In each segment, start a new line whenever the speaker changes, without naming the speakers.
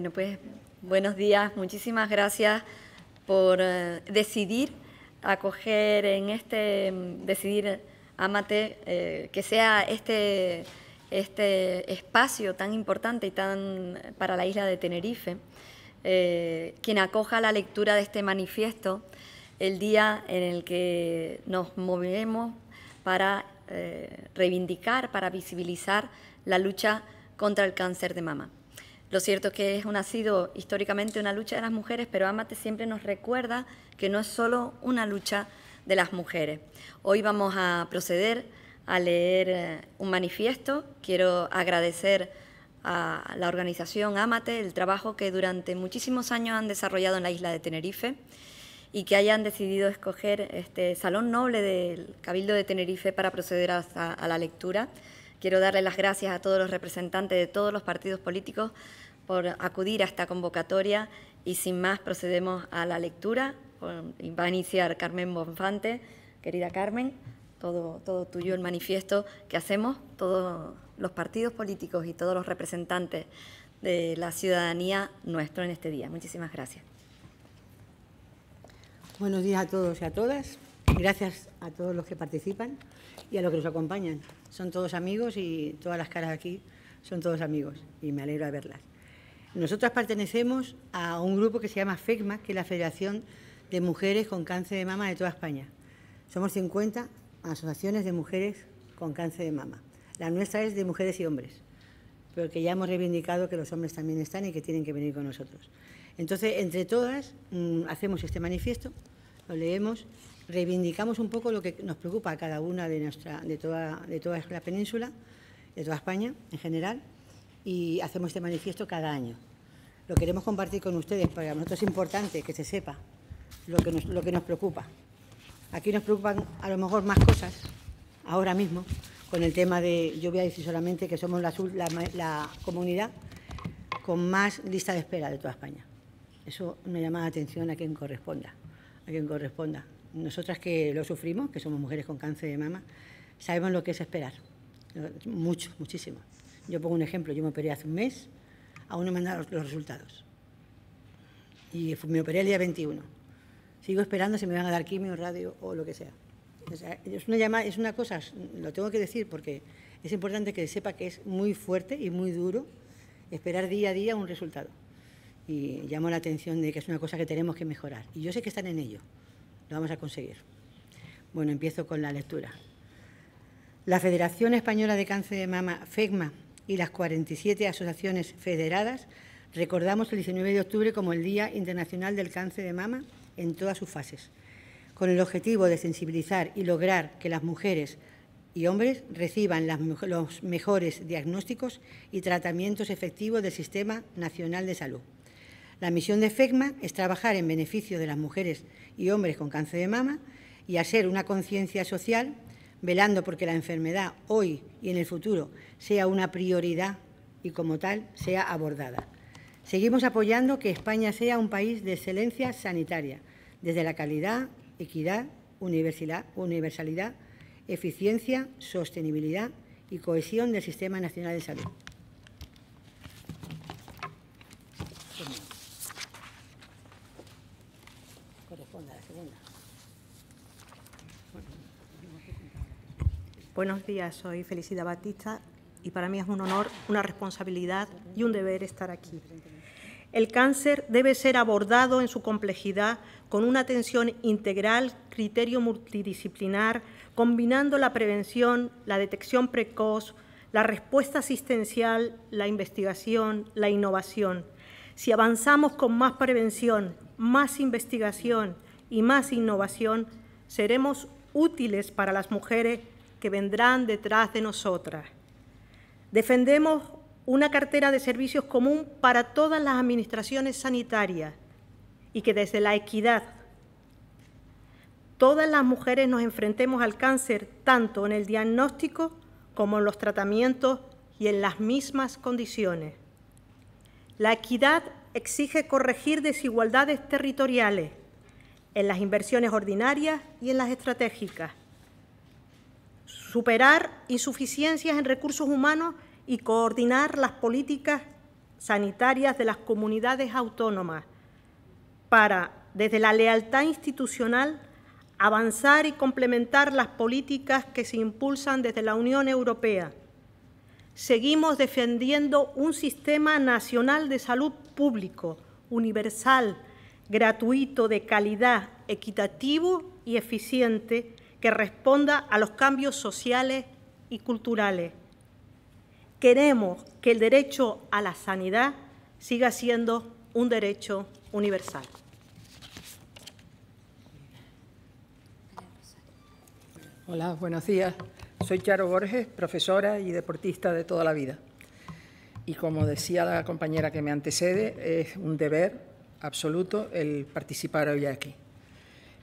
Bueno, pues buenos días. Muchísimas gracias por eh, decidir acoger en este, decidir, amate, eh, que sea este, este espacio tan importante y tan para la isla de Tenerife, eh, quien acoja la lectura de este manifiesto el día en el que nos movemos para reivindicar, para visibilizar la lucha contra el cáncer de mama. Lo cierto es que es una, ha sido históricamente una lucha de las mujeres, pero Amate siempre nos recuerda que no es solo una lucha de las mujeres. Hoy vamos a proceder a leer eh, un manifiesto. Quiero agradecer a la organización Amate el trabajo que durante muchísimos años han desarrollado en la isla de Tenerife y que hayan decidido escoger este Salón Noble del Cabildo de Tenerife para proceder a la lectura Quiero darle las gracias a todos los representantes de todos los partidos políticos por acudir a esta convocatoria y sin más procedemos a la lectura. Va a iniciar Carmen Bonfante. Querida Carmen, todo, tuyo el manifiesto que hacemos, todos los partidos políticos y todos los representantes de la ciudadanía nuestro en este día. Muchísimas gracias. Buenos
días a todos y a todas. Gracias a todos los que participan y a los que nos acompañan. Son todos amigos y todas las caras aquí son todos amigos y me alegro de verlas. Nosotras pertenecemos a un grupo que se llama FECMA, que es la Federación de Mujeres con Cáncer de Mama de toda España. Somos 50 asociaciones de mujeres con cáncer de mama. La nuestra es de mujeres y hombres, pero que ya hemos reivindicado que los hombres también están y que tienen que venir con nosotros. Entonces, entre todas, mm, hacemos este manifiesto, lo leemos reivindicamos un poco lo que nos preocupa a cada una de, nuestra, de, toda, de toda la península, de toda España en general, y hacemos este manifiesto cada año. Lo queremos compartir con ustedes, porque a nosotros es importante que se sepa lo que nos, lo que nos preocupa. Aquí nos preocupan a lo mejor más cosas ahora mismo con el tema de, yo voy a decir solamente que somos la, la comunidad con más lista de espera de toda España. Eso me llama la atención a quien corresponda, a quien corresponda nosotras que lo sufrimos, que somos mujeres con cáncer de mama, sabemos lo que es esperar. Mucho, muchísimo. Yo pongo un ejemplo, yo me operé hace un mes, aún no me han dado los resultados. Y me operé el día 21. Sigo esperando si me van a dar quimio, radio o lo que sea. es, una es una cosa, lo tengo que decir porque es importante que sepa que es muy fuerte y muy duro esperar día a día un resultado. Y llamo la atención de que es una cosa que tenemos que mejorar. Y yo sé que están en ello. Lo vamos a conseguir. Bueno, empiezo con la lectura. La Federación Española de Cáncer de Mama, FEGMA, y las 47 asociaciones federadas recordamos el 19 de octubre como el Día Internacional del Cáncer de Mama en todas sus fases, con el objetivo de sensibilizar y lograr que las mujeres y hombres reciban los mejores diagnósticos y tratamientos efectivos del Sistema Nacional de Salud. La misión de FECMA es trabajar en beneficio de las mujeres y hombres con cáncer de mama y hacer una conciencia social, velando porque la enfermedad hoy y en el futuro sea una prioridad y como tal sea abordada. Seguimos apoyando que España sea un país de excelencia sanitaria, desde la calidad, equidad, universalidad, eficiencia, sostenibilidad y cohesión del Sistema Nacional de Salud.
Buenos días, soy Felicidad Batista y para mí es un honor, una responsabilidad y un deber estar aquí. El cáncer debe ser abordado en su complejidad con una atención integral, criterio multidisciplinar, combinando la prevención, la detección precoz, la respuesta asistencial, la investigación, la innovación. Si avanzamos con más prevención, más investigación y más innovación, seremos útiles para las mujeres que vendrán detrás de nosotras. Defendemos una cartera de servicios común para todas las administraciones sanitarias y que desde la equidad todas las mujeres nos enfrentemos al cáncer tanto en el diagnóstico como en los tratamientos y en las mismas condiciones. La equidad exige corregir desigualdades territoriales en las inversiones ordinarias y en las estratégicas, superar insuficiencias en recursos humanos y coordinar las políticas sanitarias de las comunidades autónomas para, desde la lealtad institucional, avanzar y complementar las políticas que se impulsan desde la Unión Europea. Seguimos defendiendo un sistema nacional de salud público, universal, gratuito, de calidad, equitativo y eficiente, que responda a los cambios sociales y culturales. Queremos que el derecho a la sanidad siga siendo un derecho universal.
Hola, buenos días. Soy Charo Borges, profesora y deportista de toda la vida. Y como decía la compañera que me antecede, es un deber absoluto el participar hoy aquí.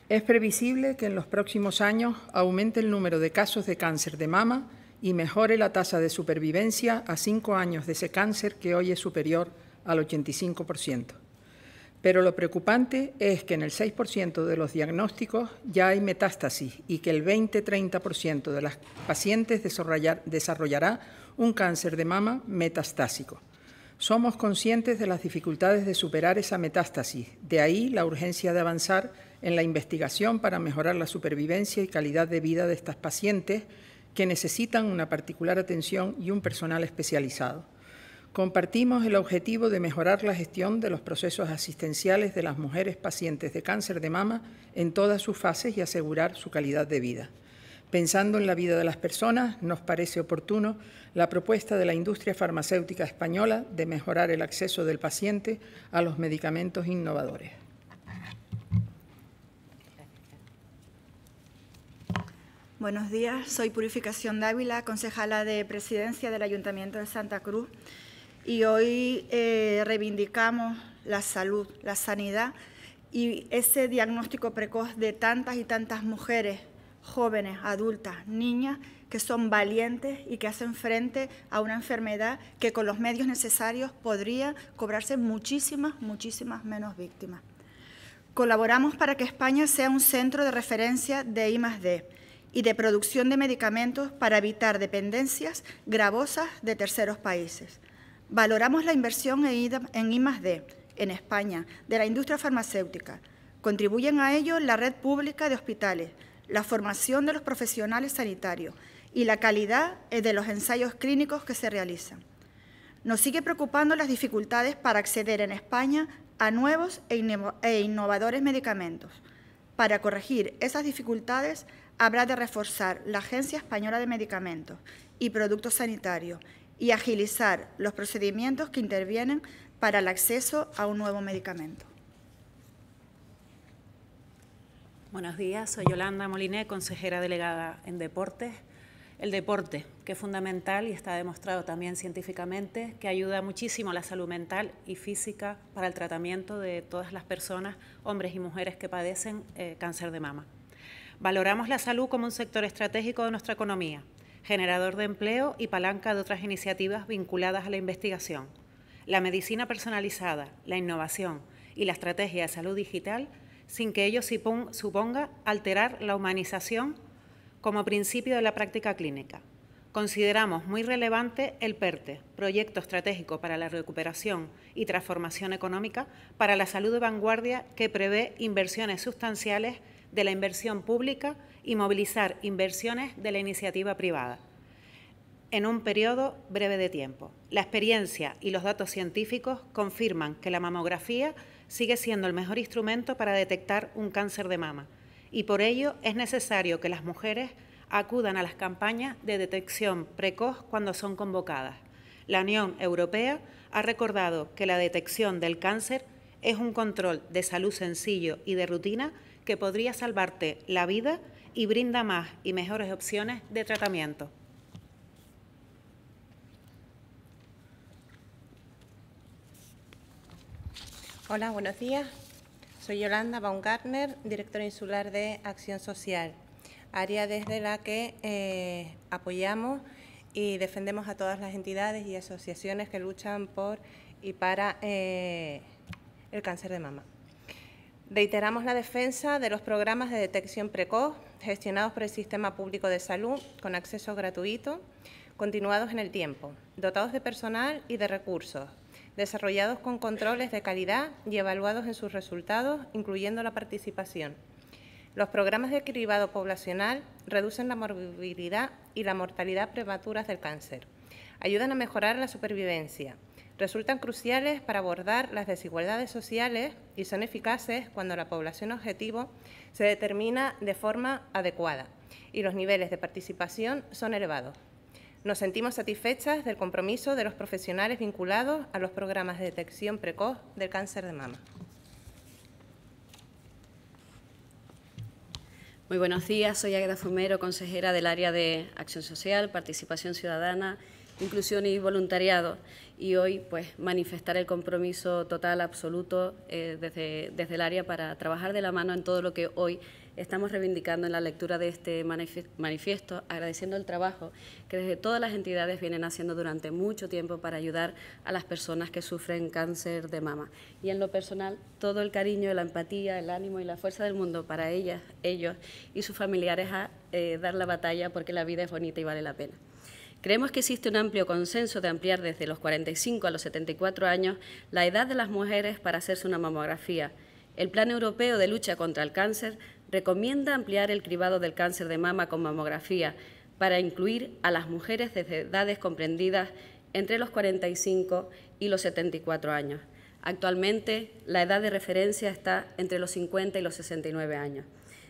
Es previsible que en los próximos años aumente el número de casos de cáncer de mama y mejore la tasa de supervivencia a cinco años de ese cáncer que hoy es superior al 85%. Pero lo preocupante es que en el 6% de los diagnósticos ya hay metástasis y que el 20-30% de las pacientes desarrollará un cáncer de mama metastásico. Somos conscientes de las dificultades de superar esa metástasis, de ahí la urgencia de avanzar en la investigación para mejorar la supervivencia y calidad de vida de estas pacientes que necesitan una particular atención y un personal especializado. Compartimos el objetivo de mejorar la gestión de los procesos asistenciales de las mujeres pacientes de cáncer de mama en todas sus fases y asegurar su calidad de vida. Pensando en la vida de las personas, nos parece oportuno la propuesta de la industria farmacéutica española de mejorar el acceso del paciente a los medicamentos innovadores.
Buenos días, soy Purificación Dávila, concejala de Presidencia del Ayuntamiento de Santa Cruz y hoy eh, reivindicamos la salud, la sanidad y ese diagnóstico precoz de tantas y tantas mujeres, jóvenes, adultas, niñas, que son valientes y que hacen frente a una enfermedad que con los medios necesarios podría cobrarse muchísimas, muchísimas menos víctimas. Colaboramos para que España sea un centro de referencia de I+.D., y de producción de medicamentos para evitar dependencias gravosas de terceros países. Valoramos la inversión en I+D en España de la industria farmacéutica. Contribuyen a ello la red pública de hospitales, la formación de los profesionales sanitarios y la calidad eh, de los ensayos clínicos que se realizan. Nos sigue preocupando las dificultades para acceder en España a nuevos e, e innovadores medicamentos. Para corregir esas dificultades habrá de reforzar la Agencia Española de Medicamentos y Productos Sanitarios y agilizar los procedimientos que intervienen para el acceso a un nuevo medicamento.
Buenos días, soy Yolanda Moliné, consejera delegada en Deportes. El deporte, que es fundamental y está demostrado también científicamente, que ayuda muchísimo a la salud mental y física para el tratamiento de todas las personas, hombres y mujeres que padecen eh, cáncer de mama. Valoramos la salud como un sector estratégico de nuestra economía, generador de empleo y palanca de otras iniciativas vinculadas a la investigación. La medicina personalizada, la innovación y la estrategia de salud digital, sin que ello suponga alterar la humanización como principio de la práctica clínica. Consideramos muy relevante el PERTE, Proyecto Estratégico para la Recuperación y Transformación Económica para la Salud de Vanguardia, que prevé inversiones sustanciales de la inversión pública y movilizar inversiones de la iniciativa privada en un periodo breve de tiempo. La experiencia y los datos científicos confirman que la mamografía sigue siendo el mejor instrumento para detectar un cáncer de mama y por ello es necesario que las mujeres acudan a las campañas de detección precoz cuando son convocadas. La Unión Europea ha recordado que la detección del cáncer es un control de salud sencillo y de rutina que podría salvarte la vida y brinda más y mejores opciones de tratamiento.
Hola, buenos días. Soy Yolanda Baumgartner, directora insular de Acción Social, área desde la que eh, apoyamos y defendemos a todas las entidades y asociaciones que luchan por y para eh, el cáncer de mama. Reiteramos la defensa de los programas de detección precoz gestionados por el Sistema Público de Salud con acceso gratuito, continuados en el tiempo, dotados de personal y de recursos, desarrollados con controles de calidad y evaluados en sus resultados, incluyendo la participación. Los programas de cribado poblacional reducen la morbilidad y la mortalidad prematuras del cáncer, ayudan a mejorar la supervivencia, resultan cruciales para abordar las desigualdades sociales y son eficaces cuando la población objetivo se determina de forma adecuada y los niveles de participación son elevados. Nos sentimos satisfechas del compromiso de los profesionales vinculados a los programas de detección precoz
del cáncer de mama. Muy buenos días, soy Agueda Fumero, consejera del área de Acción Social, Participación Ciudadana inclusión y voluntariado. Y hoy, pues, manifestar el compromiso total, absoluto, eh, desde, desde el área para trabajar de la mano en todo lo que hoy estamos reivindicando en la lectura de este manifiesto, agradeciendo el trabajo que desde todas las entidades vienen haciendo durante mucho tiempo para ayudar a las personas que sufren cáncer de mama. Y en lo personal, todo el cariño, la empatía, el ánimo y la fuerza del mundo para ellas, ellos y sus familiares a eh, dar la batalla porque la vida es bonita y vale la pena. Creemos que existe un amplio consenso de ampliar desde los 45 a los 74 años la edad de las mujeres para hacerse una mamografía. El Plan Europeo de Lucha contra el Cáncer recomienda ampliar el cribado del cáncer de mama con mamografía para incluir a las mujeres desde edades comprendidas entre los 45 y los 74 años. Actualmente, la edad de referencia está entre los 50 y los 69 años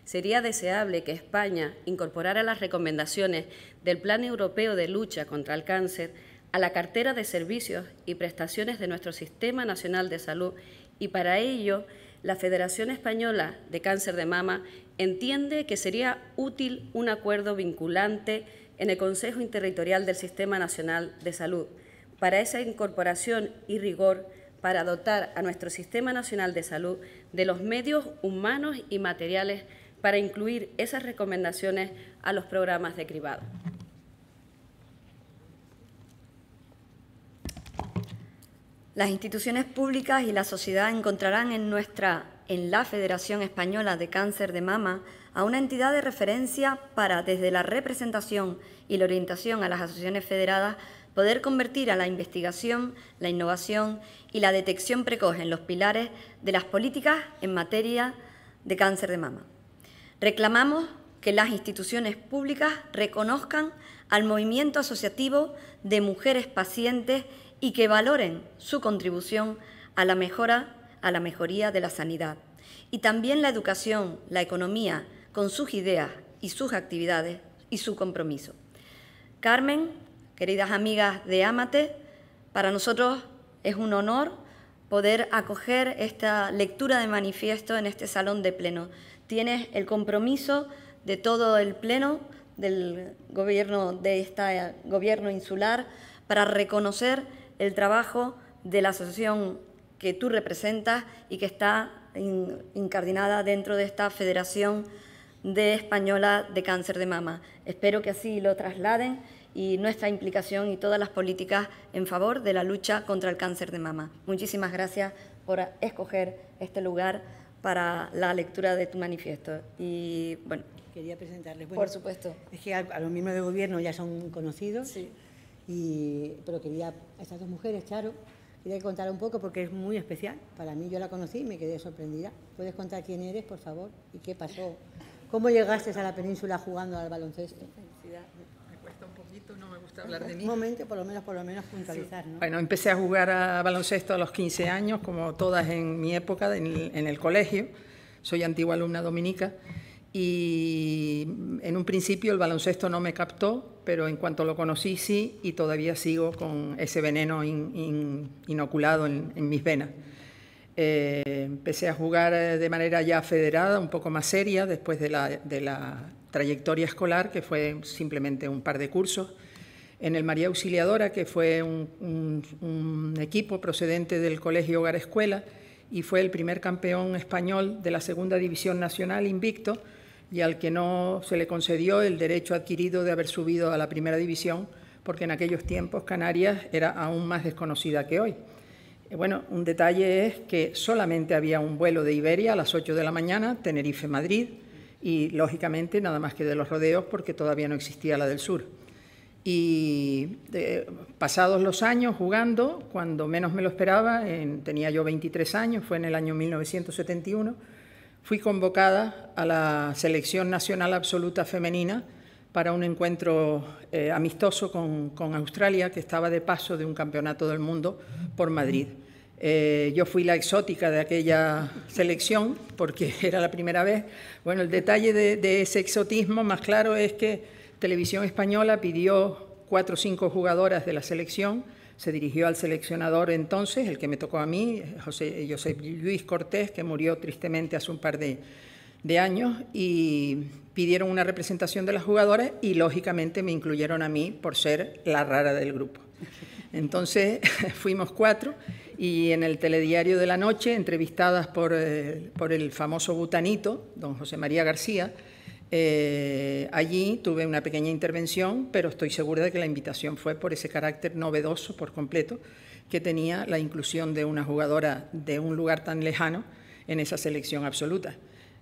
sería deseable que España incorporara las recomendaciones del Plan Europeo de Lucha contra el Cáncer a la cartera de servicios y prestaciones de nuestro Sistema Nacional de Salud y para ello la Federación Española de Cáncer de Mama entiende que sería útil un acuerdo vinculante en el Consejo Interterritorial del Sistema Nacional de Salud para esa incorporación y rigor para dotar a nuestro Sistema Nacional de Salud de los medios humanos y materiales para incluir esas recomendaciones a los programas de cribado.
Las instituciones públicas y la sociedad encontrarán en nuestra, en la Federación Española de Cáncer de Mama, a una entidad de referencia para, desde la representación y la orientación a las asociaciones federadas, poder convertir a la investigación, la innovación y la detección precoz en los pilares de las políticas en materia de cáncer de mama. Reclamamos que las instituciones públicas reconozcan al movimiento asociativo de mujeres pacientes y que valoren su contribución a la mejora a la mejoría de la sanidad y también la educación, la economía con sus ideas y sus actividades y su compromiso. Carmen, queridas amigas de Amate, para nosotros es un honor poder acoger esta lectura de manifiesto en este salón de pleno tienes el compromiso de todo el Pleno del gobierno de este gobierno insular para reconocer el trabajo de la asociación que tú representas y que está incardinada dentro de esta Federación de Española de Cáncer de Mama. Espero que así lo trasladen y nuestra implicación y todas las políticas en favor de la lucha contra el cáncer de mama. Muchísimas gracias por escoger este lugar para la lectura de tu manifiesto. Y bueno. Quería presentarles. por supuesto. Es que a, los miembros de gobierno ya son conocidos.
Y, pero quería a estas dos mujeres, Charo, quería contar un poco porque es muy especial. Para mí yo la conocí y me quedé sorprendida. ¿Puedes contar quién eres, por favor? ¿Y qué pasó?
¿Cómo llegaste a la península jugando al baloncesto?
hablar Un momento, por lo menos, por lo menos puntualizar, Bueno,
empecé a jugar a baloncesto a los 15 años, como todas en mi época, en el, colegio. Soy antigua alumna dominica y en un principio el baloncesto no me captó, pero en cuanto lo conocí sí, y todavía sigo con ese veneno inoculado en, mis venas. Eh, empecé a jugar eh, de manera ya federada, un poco más seria, después de la, de la trayectoria escolar, que fue simplemente un par de cursos en el María Auxiliadora, que fue un, equipo procedente del Colegio Hogar Escuela y fue el primer campeón español de la Segunda División Nacional invicto y al que no se le concedió el derecho adquirido de haber subido a la Primera División, porque en aquellos tiempos Canarias era aún más desconocida que hoy. Eh, bueno, un detalle es que solamente había un vuelo de Iberia a las 8 de la mañana, Tenerife-Madrid, y lógicamente nada más que de los rodeos porque todavía no existía la del sur. Y eh, pasados los años jugando, cuando menos me lo esperaba, tenía yo 23 años, fue en el año 1971, fui convocada a la Selección Nacional Absoluta Femenina para un encuentro eh, amistoso con, Australia, que estaba de paso de un campeonato del mundo por Madrid. Eh, yo fui la exótica de aquella selección porque era la primera vez. Bueno, el detalle de, de ese exotismo más claro es que Televisión Española pidió cuatro o cinco jugadoras de la selección, se dirigió al seleccionador entonces, el que me tocó a mí, José, Luis Cortés, que murió tristemente hace un par de, años, y pidieron una representación de las jugadoras y lógicamente me incluyeron a mí por ser la rara del grupo. Entonces fuimos cuatro y en el telediario de la noche, entrevistadas por eh, el famoso butanito, don José María García, eh, allí tuve una pequeña intervención, pero estoy segura de que la invitación fue por ese carácter novedoso por completo que tenía la inclusión de una jugadora de un lugar tan lejano en esa selección absoluta.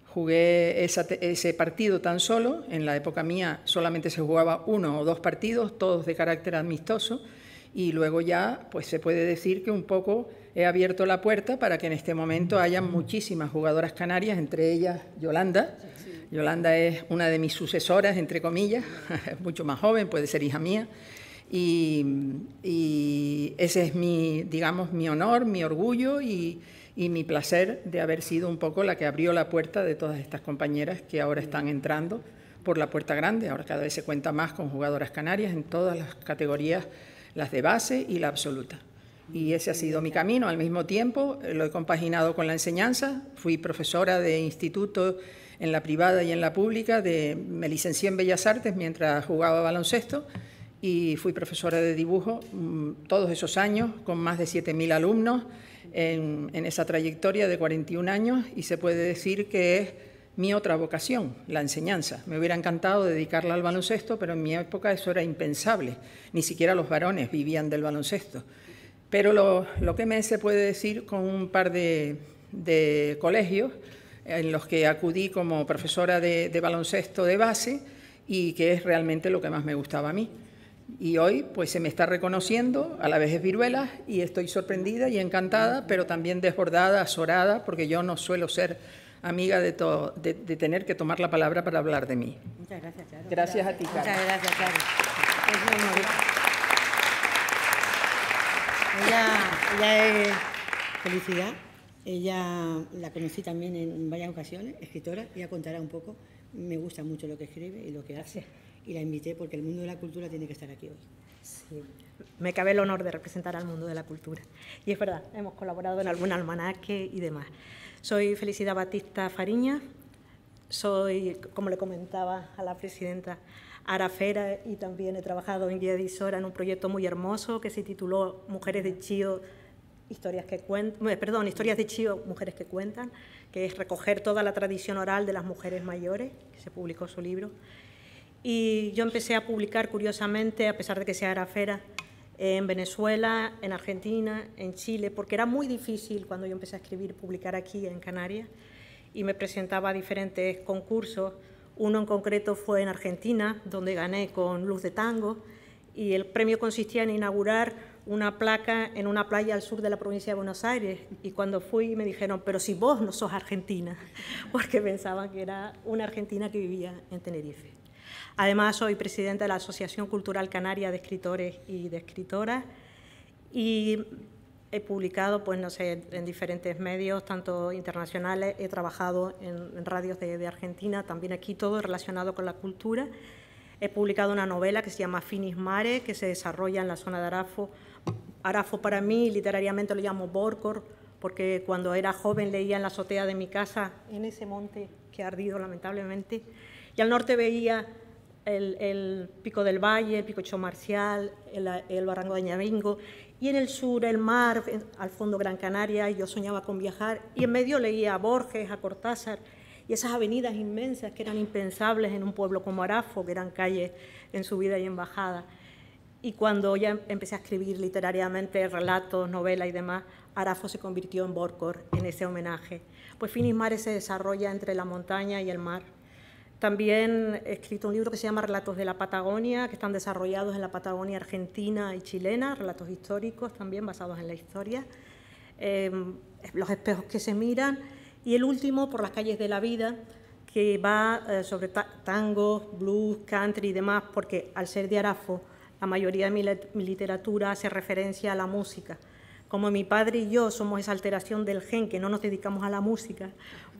Jugué ese partido tan solo, en la época mía solamente se jugaba uno o dos partidos, todos de carácter amistoso, y luego ya pues se puede decir que un poco he abierto la puerta para que en este momento haya muchísimas jugadoras canarias, entre ellas Yolanda. Yolanda es una de mis sucesoras, entre comillas, mucho más joven, puede ser hija mía. Y, ese es mi, digamos, mi honor, mi orgullo y, y, mi placer de haber sido un poco la que abrió la puerta de todas estas compañeras que ahora están entrando por la puerta grande. Ahora cada vez se cuenta más con jugadoras canarias en todas las categorías, las de base y la absoluta. Y ese ha sido mi camino. Al mismo tiempo lo he compaginado con la enseñanza. Fui profesora de instituto en la privada y en la pública. me licencié en Bellas Artes mientras jugaba baloncesto y fui profesora de dibujo mm, todos esos años con más de 7.000 alumnos en, esa trayectoria de 41 años y se puede decir que es mi otra vocación, la enseñanza. Me hubiera encantado dedicarla al baloncesto, pero en mi época eso era impensable. Ni siquiera los varones vivían del baloncesto. Pero lo, que me se puede decir con un par de colegios en los que acudí como profesora de, baloncesto de base y que es realmente lo que más me gustaba a mí. Y hoy pues se me está reconociendo, a la vez es viruela, y estoy sorprendida y encantada, pero también desbordada, azorada, porque yo no suelo ser amiga de, tener que tomar la palabra para hablar de mí. Muchas gracias, Charo. Gracias a ti, Charo. Muchas gracias, Charo. ella, felicidad.
Ella la conocí también en varias ocasiones, escritora, ella contará un poco. Me gusta mucho lo que escribe y lo que hace y la invité porque el mundo de la cultura tiene que estar aquí hoy. Sí,
me cabe el honor de representar al mundo de la cultura. Y es verdad, hemos colaborado en algún almanaque y demás. Soy Felicidad Batista Fariña, soy, como le comentaba a la presidenta, arafera y también he trabajado en guía de en un proyecto muy hermoso que se tituló Mujeres de Chío historias que cuentan, eh, perdón, historias de Chío, mujeres que cuentan, que es recoger toda la tradición oral de las mujeres mayores, que se publicó su libro. Y yo empecé a publicar, curiosamente, a pesar de que sea arafera, en Venezuela, en Argentina, en Chile, porque era muy difícil cuando yo empecé a escribir publicar aquí en Canarias y me presentaba a diferentes concursos. Uno en concreto fue en Argentina, donde gané con Luz de Tango y el premio consistía en inaugurar una placa en una playa al sur de la provincia de Buenos Aires y cuando fui me dijeron, pero si vos no sos argentina, porque pensaban que era una argentina que vivía en Tenerife. Además, soy presidenta de la Asociación Cultural Canaria de Escritores y de Escritoras y he publicado, pues no sé, en diferentes medios, tanto internacionales, he trabajado en, radios de, de Argentina, también aquí, todo relacionado con la cultura. He publicado una novela que se llama Finis Mare, que se desarrolla en la zona de Arafo. Arafo para mí, literariamente lo llamo Borcor, porque cuando era joven leía en la azotea de mi casa, en ese monte que ha ardido lamentablemente, y al norte veía el, Pico del Valle, el Pico Marcial, el, el Barranco de Añamingo. y en el sur el mar, al fondo Gran Canaria, y yo soñaba con viajar, y en medio leía a Borges, a Cortázar, y esas avenidas inmensas que eran impensables en un pueblo como Arafo, que eran calles en subida y en bajada. Y cuando ya em-, empecé a escribir literariamente relatos, novelas y demás, Arafo se convirtió en Borcor, en ese homenaje. Pues Finis Mares se desarrolla entre la montaña y el mar. También he escrito un libro que se llama Relatos de la Patagonia, que están desarrollados en la Patagonia argentina y chilena, relatos históricos también basados en la historia. Em, los espejos que se miran y el último por las calles de la vida, que va eh, sobre tango, blues, country y demás, porque al ser de Arafo, la mayoría de mi, mi, literatura hace referencia a la música. Como mi padre y yo somos esa alteración del gen que no nos dedicamos a la música,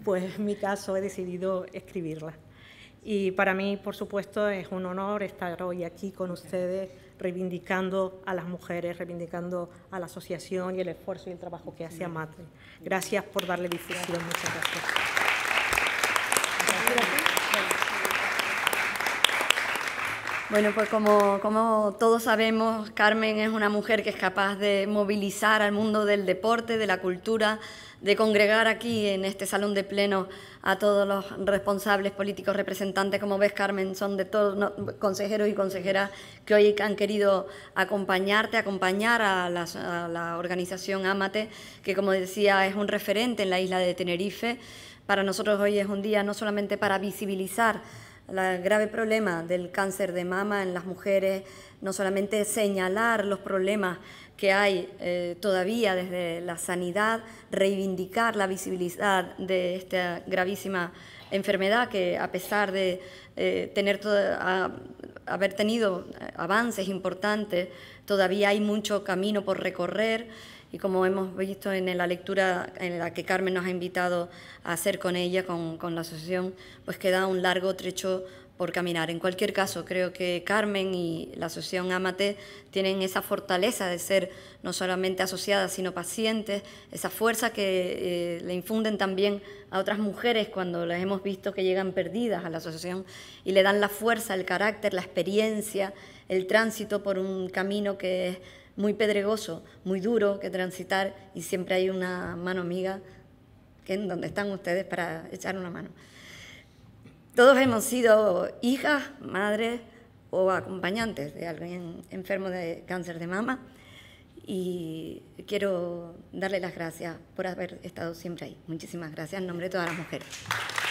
pues en mi caso he decidido escribirla. Y para mí, por supuesto, es un honor estar hoy aquí con ustedes reivindicando a las mujeres, reivindicando a la asociación y el esfuerzo y el trabajo que hace Amatri.
Gracias por darle difusión. Muchas gracias. Bueno, pues como, como, todos sabemos, Carmen es una mujer que es capaz de movilizar al mundo del deporte, de la cultura, de congregar aquí en este salón de pleno a todos los responsables políticos, representantes, como ves Carmen, son de todos los consejeros y consejeras que hoy han querido acompañarte, acompañar a la organización AMATE, que como decía es un referente en la isla de Tenerife. Para nosotros hoy es un día no solamente para visibilizar el grave problema del cáncer de mama en las mujeres, no solamente señalar los problemas que hay eh, todavía desde la sanidad, reivindicar la visibilidad de esta gravísima enfermedad que a pesar de eh, tener haber tenido avances importantes, todavía hay mucho camino por recorrer y como hemos visto en la lectura en la que Carmen nos ha invitado a hacer con ella, con, la asociación, pues queda un largo trecho por caminar. En cualquier caso, creo que Carmen y la asociación Amate tienen esa fortaleza de ser no solamente asociadas, sino pacientes, esa fuerza que eh, le infunden también a otras mujeres cuando las hemos visto que llegan perdidas a la asociación y le dan la fuerza, el carácter, la experiencia, el tránsito por un camino que es muy pedregoso, muy duro que transitar y siempre hay una mano amiga que en donde están ustedes para echar una mano. Todos hemos sido hijas, madres o acompañantes de alguien enfermo de cáncer de mama y quiero darle las gracias por haber estado siempre ahí. Muchísimas gracias en nombre de todas las mujeres.